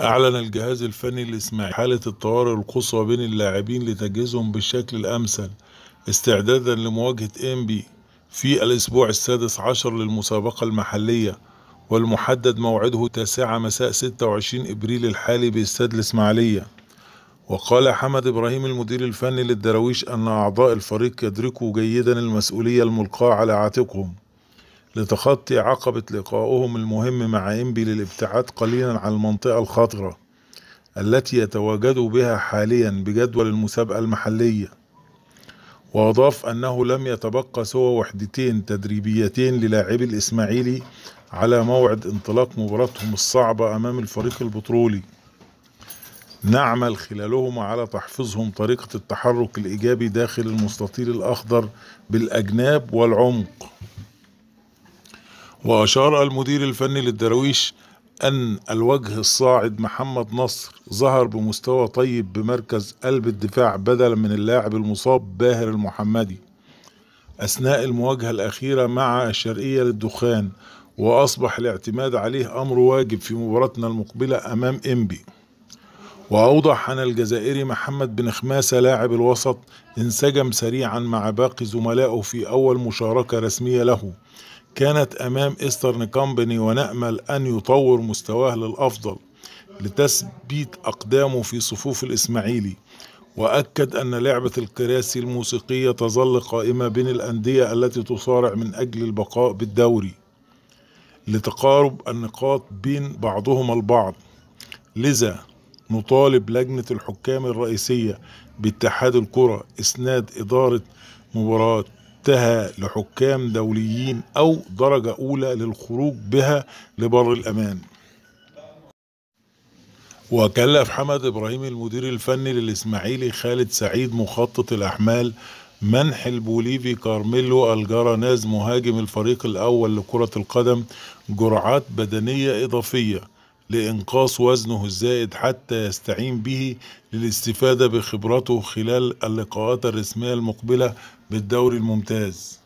أعلن الجهاز الفني الإسماعيلي حالة الطوارئ القصوى بين اللاعبين لتجهيزهم بالشكل الأمثل استعدادا لمواجهة إنبي في الأسبوع السادس عشر للمسابقة المحلية والمحدد موعده تاسعة مساء 26 إبريل الحالي باستاد الإسماعيلية وقال حمد إبراهيم المدير الفني للدراويش أن أعضاء الفريق يدركوا جيدا المسؤولية الملقاة على عاتقهم لتخطي عقبة لقائهم المهم مع إنبي للابتعاد قليلا عن المنطقة الخطرة التي يتواجدوا بها حاليا بجدول المسابقة المحلية وأضاف أنه لم يتبقى سوى وحدتين تدريبيتين للاعبي الإسماعيلي على موعد انطلاق مباراتهم الصعبة أمام الفريق البترولي نعمل خلالهما على تحفيظهم طريقة التحرك الإيجابي داخل المستطيل الأخضر بالأجناب والعمق وأشار المدير الفني للدراويش أن الوجه الصاعد محمد نصر ظهر بمستوى طيب بمركز قلب الدفاع بدلا من اللاعب المصاب باهر المحمدي أثناء المواجهة الأخيرة مع الشرقية للدخان وأصبح الاعتماد عليه أمر واجب في مباراتنا المقبلة أمام إنبي وأوضح أن الجزائري محمد بن خماسة لاعب الوسط انسجم سريعا مع باقي زملائه في أول مشاركة رسمية له كانت أمام إيسترن كامباني ونأمل أن يطور مستواه للأفضل لتثبيت أقدامه في صفوف الإسماعيلي وأكد أن لعبة الكراسي الموسيقية تظل قائمة بين الأندية التي تصارع من أجل البقاء بالدوري لتقارب النقاط بين بعضهما البعض لذا نطالب لجنة الحكام الرئيسية باتحاد الكرة إسناد إدارة مباراة منتهى لحكام دوليين أو درجة أولى للخروج بها لبر الأمان وكلف حمد إبراهيم المدير الفني للإسماعيلي خالد سعيد مخطط الأحمال منح البوليفي كارميلو الجاراناز مهاجم الفريق الأول لكرة القدم جرعات بدنية إضافية لإنقاص وزنه الزائد حتى يستعين به للاستفادة بخبرته خلال اللقاءات الرسمية المقبلة بالدوري الممتاز